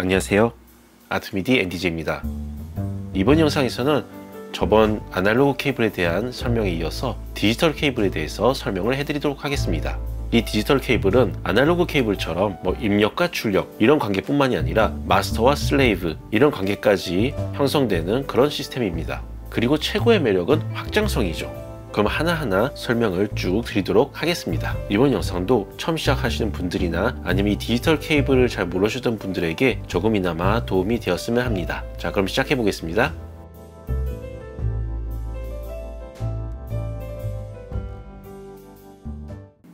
안녕하세요 아트미디 엔디제입니다 이번 영상에서는 저번 아날로그 케이블에 대한 설명에 이어서 디지털 케이블에 대해서 설명을 해드리도록 하겠습니다 이 디지털 케이블은 아날로그 케이블처럼 뭐 입력과 출력 이런 관계뿐만이 아니라 마스터와 슬레이브 이런 관계까지 형성되는 그런 시스템입니다 그리고 최고의 매력은 확장성이죠 그럼 하나하나 설명을 쭉 드리도록 하겠습니다. 이번 영상도 처음 시작하시는 분들이나 아니면 이 디지털 케이블을 잘 모르셨던 분들에게 조금이나마 도움이 되었으면 합니다. 자 그럼 시작해 보겠습니다.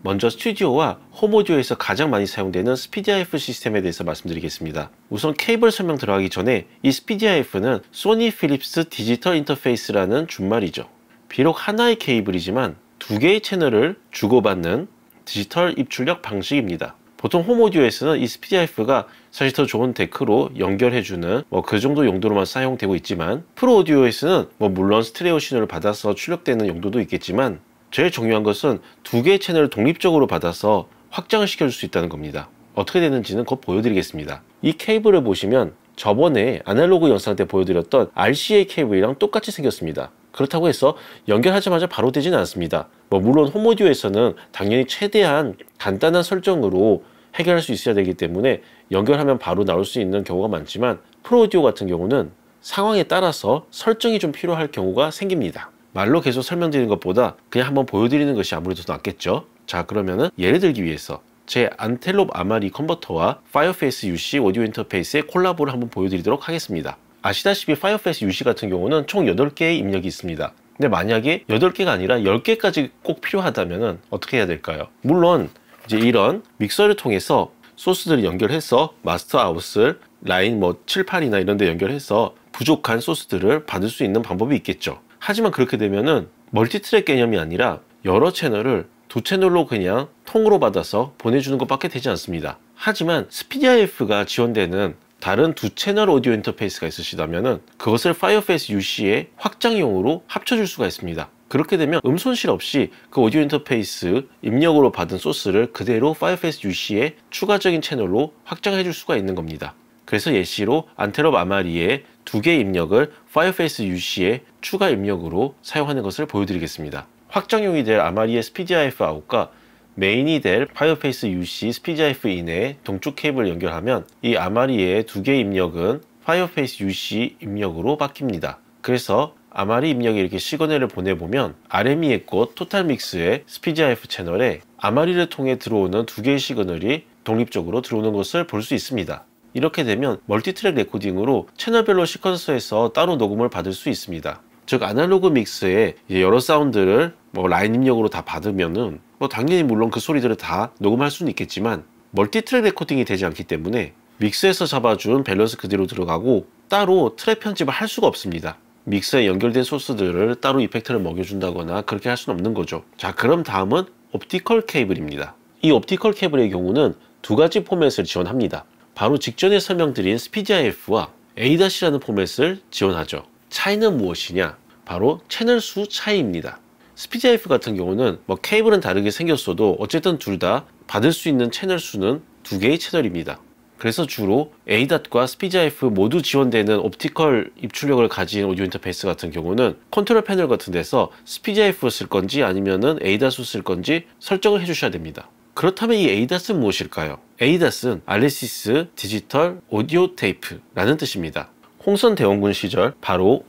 먼저 스튜디오와 홈오디오에서 가장 많이 사용되는 스피디IF 시스템에 대해서 말씀드리겠습니다. 우선 케이블 설명 들어가기 전에 이 스피디IF는 소니 필립스 디지털 인터페이스라는 준말이죠. 비록 하나의 케이블이지만 두 개의 채널을 주고받는 디지털 입출력 방식입니다. 보통 홈오디오에서는 이 SPDIF가 사실 더 좋은 데크로 연결해주는 뭐그 정도 용도로만 사용되고 있지만 프로오디오에서는 뭐 물론 스트레오 신호를 받아서 출력되는 용도도 있겠지만 제일 중요한 것은 두 개의 채널을 독립적으로 받아서 확장을 시켜줄 수 있다는 겁니다. 어떻게 되는지는 곧 보여드리겠습니다. 이 케이블을 보시면 저번에 아날로그 영상 때 보여드렸던 RCA 케이블이랑 똑같이 생겼습니다. 그렇다고 해서 연결하자마자 바로 되지는 않습니다. 뭐 물론 홈오디오에서는 당연히 최대한 간단한 설정으로 해결할 수 있어야 되기 때문에 연결하면 바로 나올 수 있는 경우가 많지만 프로오디오 같은 경우는 상황에 따라서 설정이 좀 필요할 경우가 생깁니다. 말로 계속 설명드리는 것보다 그냥 한번 보여드리는 것이 아무래도 낫겠죠? 자 그러면은 예를 들기 위해서 제 안텔롭 아마리 컨버터와 파이어페이스 UC 오디오 인터페이스의 콜라보를 한번 보여드리도록 하겠습니다. 아시다시피 파이어페스 UC 같은 경우는 총 8개의 입력이 있습니다. 근데 만약에 8개가 아니라 10개까지 꼭 필요하다면 어떻게 해야 될까요? 물론 이제 이런 믹서를 통해서 소스들을 연결해서 마스터 아웃을 라인 뭐 7, 8이나 이런 데 연결해서 부족한 소스들을 받을 수 있는 방법이 있겠죠. 하지만 그렇게 되면은 멀티트랙 개념이 아니라 여러 채널을 두 채널로 그냥 통으로 받아서 보내주는 것밖에 되지 않습니다. 하지만 스피디아 i 프가 지원되는 다른 두 채널 오디오 인터페이스가 있으시다면 그것을 파이어페이스 UC의 확장용으로 합쳐줄 수가 있습니다. 그렇게 되면 음 손실 없이 그 오디오 인터페이스 입력으로 받은 소스를 그대로 파이어페이스 UC의 추가적인 채널로 확장해 줄 수가 있는 겁니다. 그래서 예시로 안테롭 아마리의 두 개 입력을 파이어페이스 UC의 추가 입력으로 사용하는 것을 보여드리겠습니다. 확장용이 될 아마리의 스피 d i f 9과 메인이 될 파이어페이스 UC 스피지IF 인에 동쪽 케이블을 연결하면 이 아마리의 두 개 입력은 파이어페이스 UC 입력으로 바뀝니다. 그래서 아마리 입력에 이렇게 시그널을 보내보면 RME의 꽃 토탈믹스의 스피지이프 채널에 아마리를 통해 들어오는 두 개의 시그널이 독립적으로 들어오는 것을 볼 수 있습니다. 이렇게 되면 멀티트랙 레코딩으로 채널별로 시퀀서에서 따로 녹음을 받을 수 있습니다. 즉 아날로그 믹스에 여러 사운드를 뭐 라인 입력으로 다 받으면은 뭐 당연히 물론 그 소리들을 다 녹음할 수는 있겠지만 멀티트랙 레코딩이 되지 않기 때문에 믹스에서 잡아준 밸런스 그대로 들어가고 따로 트랙 편집을 할 수가 없습니다. 믹스에 연결된 소스들을 따로 이펙트를 먹여준다거나 그렇게 할 수는 없는 거죠. 자 그럼 다음은 옵티컬 케이블입니다. 이 옵티컬 케이블의 경우는 두 가지 포맷을 지원합니다. 바로 직전에 설명드린 SPDIF와 A-라는 포맷을 지원하죠. 차이는 무엇이냐? 바로 채널 수 차이입니다. 스피디IF 같은 경우는 뭐 케이블은 다르게 생겼어도 어쨌든 둘 다 받을 수 있는 채널 수는 두 개의 채널입니다. 그래서 주로 ADAT과 스피디IF 모두 지원되는 옵티컬 입출력을 가진 오디오 인터페이스 같은 경우는 컨트롤 패널 같은 데서 스피디IF를 쓸 건지 아니면은 ADAT을 쓸 건지 설정을 해주셔야 됩니다. 그렇다면 이 ADAT은 무엇일까요? ADAT은 알레시스 디지털 오디오 테이프라는 뜻입니다. 홍선 대원군 시절 바로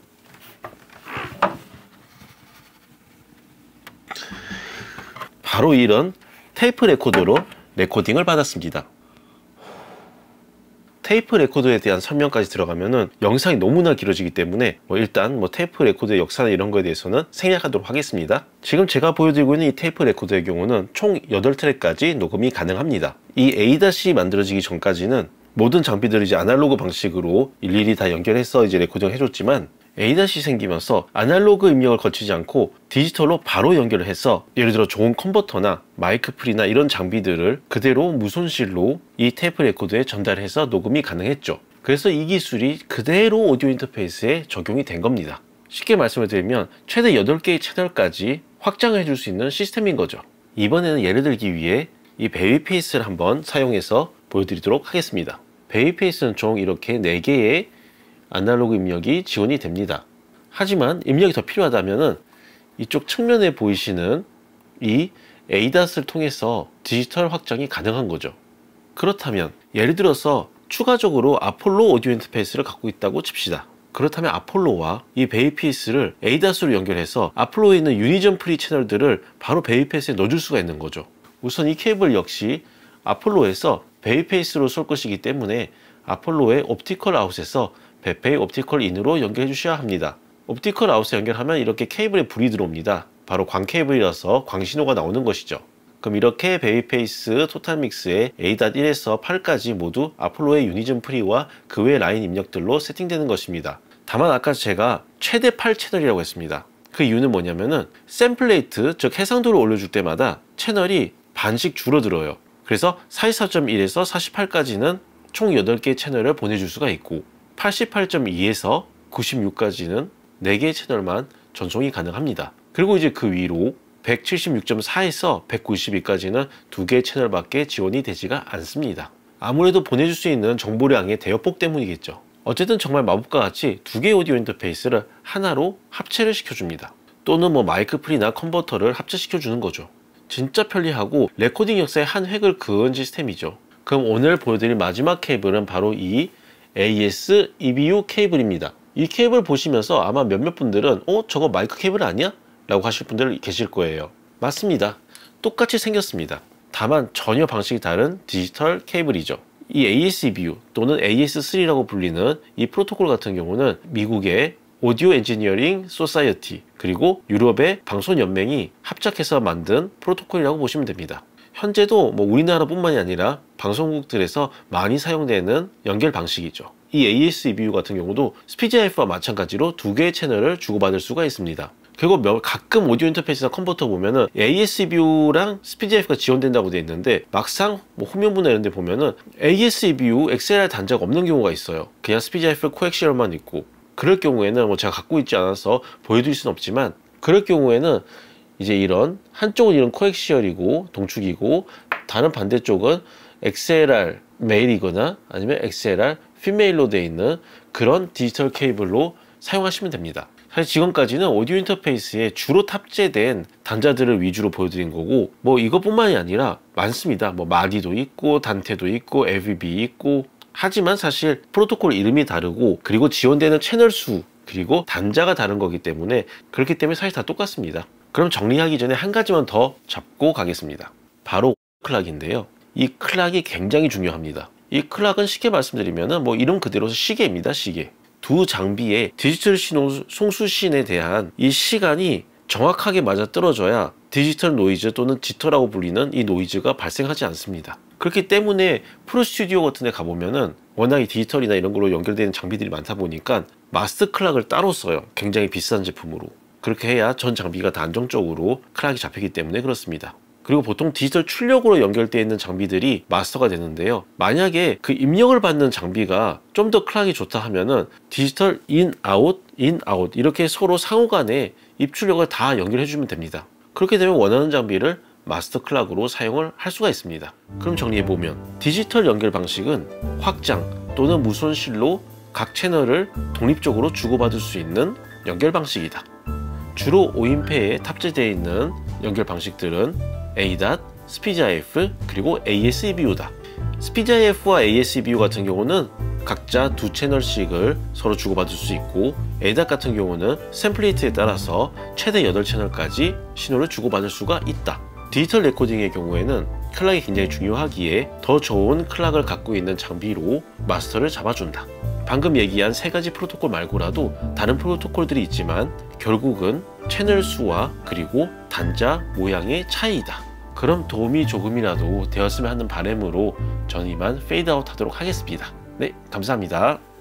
바로 이런 테이프 레코더로 레코딩을 받았습니다. 테이프 레코더에 대한 설명까지 들어가면은 영상이 너무나 길어지기 때문에 뭐 일단 뭐 테이프 레코더의 역사나 이런 거에 대해서는 생략하도록 하겠습니다. 지금 제가 보여드리고 있는 이 테이프 레코더의 경우는 총 8트랙까지 녹음이 가능합니다. 이 A-C 만들어지기 전까지는 모든 장비들을 이제 아날로그 방식으로 일일이 다 연결해서 이제 레코딩을 해줬지만 A-이 생기면서 아날로그 입력을 거치지 않고 디지털로 바로 연결을 해서 예를 들어 좋은 컨버터나 마이크 풀이나 이런 장비들을 그대로 무손실로 이 테이프 레코드에 전달해서 녹음이 가능했죠. 그래서 이 기술이 그대로 오디오 인터페이스에 적용이 된 겁니다. 쉽게 말씀을 드리면 최대 8개의 채널까지 확장을 해줄 수 있는 시스템인 거죠. 이번에는 예를 들기 위해 이 베이페이스를 한번 사용해서 보여드리도록 하겠습니다. 베이페이스는 총 이렇게 4개의 아날로그 입력이 지원이 됩니다. 하지만 입력이 더 필요하다면 이쪽 측면에 보이시는 이 ADAS를 통해서 디지털 확장이 가능한 거죠. 그렇다면 예를 들어서 추가적으로 아폴로 오디오 인터페이스를 갖고 있다고 칩시다. 그렇다면 아폴로와 이 베이피스를 ADAS로 연결해서 아폴로에 있는 유니전 프리 채널들을 바로 베이피스에 넣어줄 수가 있는 거죠. 우선 이 케이블 역시 아폴로에서 베이페이스로 쏠 것이기 때문에 아폴로의 옵티컬 아웃에서 베페의 옵티컬 인으로 연결해 주셔야 합니다. 옵티컬 아웃에 연결하면 이렇게 케이블에 불이 들어옵니다. 바로 광케이블이라서 광신호가 나오는 것이죠. 그럼 이렇게 베이페이스 토탈믹스의 A.1에서 8까지 모두 아폴로의 유니즘 프리와 그 외 라인 입력들로 세팅되는 것입니다. 다만 아까 제가 최대 8 채널이라고 했습니다. 그 이유는 뭐냐면은 샘플레이트, 즉 해상도를 올려줄 때마다 채널이 반씩 줄어들어요. 그래서 44.1에서 48까지는 총 8개의 채널을 보내줄 수가 있고 88.2에서 96까지는 4개의 채널만 전송이 가능합니다. 그리고 이제 그 위로 176.4에서 192까지는 2개의 채널밖에 지원이 되지가 않습니다. 아무래도 보내줄 수 있는 정보량의 대여폭 때문이겠죠. 어쨌든 정말 마법과 같이 2 개의 오디오 인터페이스를 하나로 합체를 시켜줍니다. 또는 뭐 마이크 프리나 컨버터를 합체시켜주는 거죠. 진짜 편리하고 레코딩 역사의 한 획을 그은 시스템이죠. 그럼 오늘 보여드릴 마지막 케이블은 바로 이 AS EBU 케이블입니다. 이 케이블 보시면서 아마 몇몇 분들은 어? 저거 마이크 케이블 아니야? 라고 하실 분들 계실 거예요. 맞습니다. 똑같이 생겼습니다. 다만 전혀 방식이 다른 디지털 케이블이죠. 이 ASBU e 또는 AS3라고 불리는 이 프로토콜 같은 경우는 미국의 오디오 엔지니어링 소사이어티 그리고 유럽의 방송연맹이 합작해서 만든 프로토콜이라고 보시면 됩니다. 현재도 뭐 우리나라뿐만이 아니라 방송국들에서 많이 사용되는 연결 방식이죠. 이 AS EBU 같은 경우도 스피지F와 마찬가지로 두 개의 채널을 주고받을 수가 있습니다. 그리고 가끔 오디오 인터페이스나 컴퓨터 보면은 a s e b u 랑 SPDF가 지원된다고 되어 있는데 막상 뭐 홈연부나 이런 데 보면은 a s e b u XLR 단자가 없는 경우가 있어요. 그냥 SPDF 코엑시얼만 있고 그럴 경우에는 뭐 제가 갖고 있지 않아서 보여드릴 수는 없지만 그럴 경우에는 이제 이런 한쪽은 이런 코엑시얼이고 동축이고 다른 반대쪽은 XLR 메일이거나 아니면 XLR 피메일로 되어 있는 그런 디지털 케이블로 사용하시면 됩니다. 사실 지금까지는 오디오 인터페이스에 주로 탑재된 단자들을 위주로 보여드린 거고 뭐 이것뿐만이 아니라 많습니다. 뭐 마디도 있고 단테도 있고 AVB 있고 하지만 사실 프로토콜 이름이 다르고 그리고 지원되는 채널 수 그리고 단자가 다른 거기 때문에 그렇기 때문에 사실 다 똑같습니다. 그럼 정리하기 전에 한 가지만 더 잡고 가겠습니다. 바로 클락인데요. 이 클락이 굉장히 중요합니다. 이 클락은 쉽게 말씀드리면 뭐 이름 그대로 시계입니다. 시계. 두 장비의 디지털 신호 송수신에 대한 이 시간이 정확하게 맞아 떨어져야 디지털 노이즈 또는 지터라고 불리는 이 노이즈가 발생하지 않습니다. 그렇기 때문에 프로스튜디오 같은 데 가보면은 워낙 에 디지털이나 이런 걸로 연결되는 장비들이 많다 보니까 마스클락을 따로 써요. 굉장히 비싼 제품으로. 그렇게 해야 전 장비가 다 안정적으로 크락이 잡히기 때문에 그렇습니다. 그리고 보통 디지털 출력으로 연결되어 있는 장비들이 마스터가 되는데요. 만약에 그 입력을 받는 장비가 좀더크락이 좋다 하면은 디지털 인, 아웃, 인, 아웃 이렇게 서로 상호 간에 입출력을 다 연결해 주면 됩니다. 그렇게 되면 원하는 장비를 마스터 클락으로 사용을 할 수가 있습니다. 그럼 정리해보면 디지털 연결 방식은 확장 또는 무손실로 각 채널을 독립적으로 주고받을 수 있는 연결 방식이다. 주로 5인패에 탑재되어 있는 연결 방식들은 ADAT, SPGIF, 그리고 a s e b u 다 SPGIF와 a s e b u 같은 경우는 각자 두 채널씩을 서로 주고받을 수 있고 ADAT 같은 경우는 샘플레이트에 따라서 최대 8채널까지 신호를 주고받을 수가 있다. 디지털 레코딩의 경우에는 클락이 굉장히 중요하기에 더 좋은 클락을 갖고 있는 장비로 마스터를 잡아준다. 방금 얘기한 세 가지 프로토콜 말고라도 다른 프로토콜들이 있지만 결국은 채널 수와 그리고 단자 모양의 차이다. 그럼 도움이 조금이라도 되었으면 하는 바램으로 전 이만 페이드아웃 하도록 하겠습니다. 네, 감사합니다.